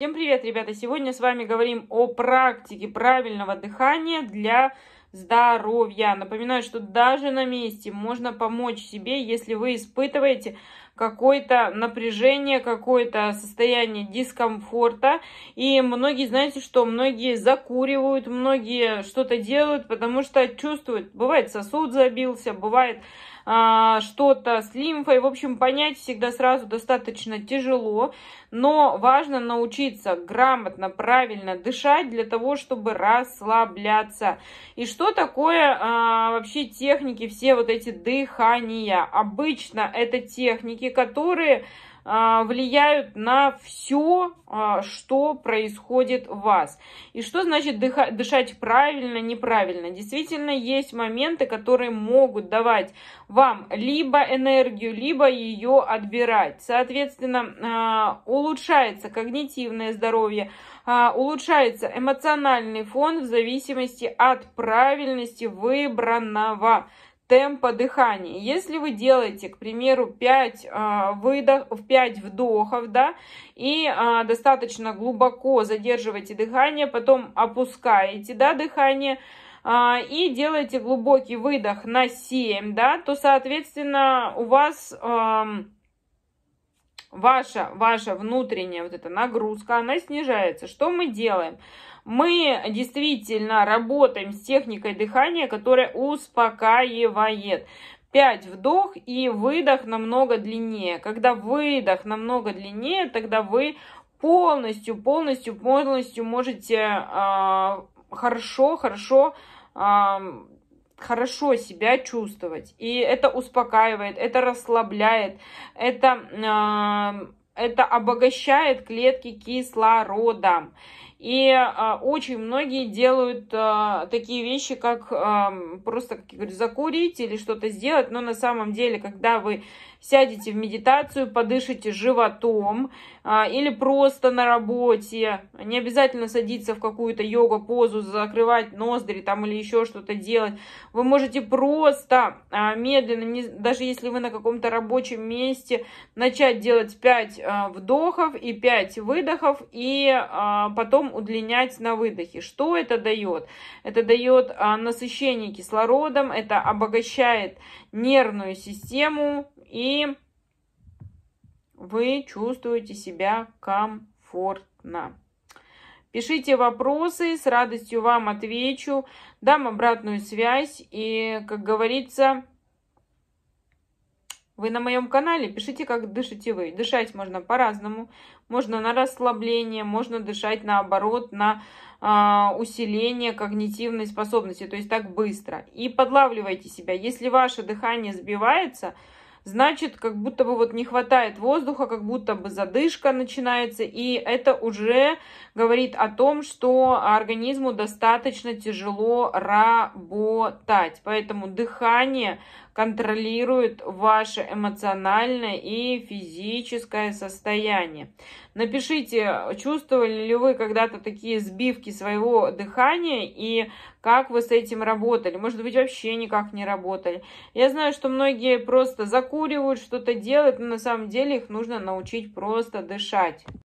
Всем привет, ребята! Сегодня с вами говорим о практике правильного дыхания для здоровья. Напоминаю, что даже на месте можно помочь себе, если вы испытываете какое-то напряжение, какое-то состояние дискомфорта. И многие, знаете, что многие закуривают, многие что-то делают, потому что чувствуют, бывает сосуд забился, бывает а, что-то с лимфой. В общем, понять всегда сразу достаточно тяжело, но важно научиться грамотно, правильно дышать для того, чтобы расслабляться. И что такое а, вообще техники, все вот эти дыхания? Обычно это техники, и которые а, влияют на все, а, что происходит в вас. И что значит дышать правильно, неправильно? Действительно, есть моменты, которые могут давать вам либо энергию, либо ее отбирать. Соответственно, а, улучшается когнитивное здоровье, улучшается эмоциональный фон в зависимости от правильности выбранного темпа дыхания. Если вы делаете, к примеру, 5, э, а, выдох, 5 вдохов, да, и э, достаточно глубоко задерживаете дыхание, потом опускаете, да, дыхание, а, и делаете глубокий выдох на 7, да, то, соответственно, у вас... Э, ваша, ваша внутренняя вот эта нагрузка, она снижается. Что мы делаем? Мы действительно работаем с техникой дыхания, которая успокаивает. 5 вдох и выдох намного длиннее. Когда выдох намного длиннее, тогда вы полностью, полностью, полностью можете э, хорошо, хорошо э, хорошо себя чувствовать. И это успокаивает, это расслабляет, это, э, это обогащает клетки кислородом. И а, очень многие делают а, такие вещи, как а, просто, как я говорю, закурить или что-то сделать. Но на самом деле, когда вы сядете в медитацию, подышите животом а, или просто на работе, не обязательно садиться в какую-то йога-позу, закрывать ноздри там или еще что-то делать. Вы можете просто а, медленно, не, даже если вы на каком-то рабочем месте, начать делать 5 а, вдохов и 5 выдохов, и а, потом потом удлинять на выдохе. Что это дает? Это дает а, насыщение кислородом, это обогащает нервную систему и вы чувствуете себя комфортно. Пишите вопросы, с радостью вам отвечу, дам обратную связь и, как говорится, вы на моем канале, пишите, как дышите вы. Дышать можно по-разному. Можно на расслабление, можно дышать наоборот, на э, усиление когнитивной способности, то есть так быстро. И подлавливайте себя. Если ваше дыхание сбивается, значит, как будто бы вот не хватает воздуха, как будто бы задышка начинается, и это уже говорит о том, что организму достаточно тяжело работать. Поэтому дыхание контролирует ваше эмоциональное и физическое состояние. Напишите, чувствовали ли вы когда-то такие сбивки своего дыхания и как вы с этим работали. Может быть, вообще никак не работали. Я знаю, что многие просто закуривают, что-то делают, но на самом деле их нужно научить просто дышать.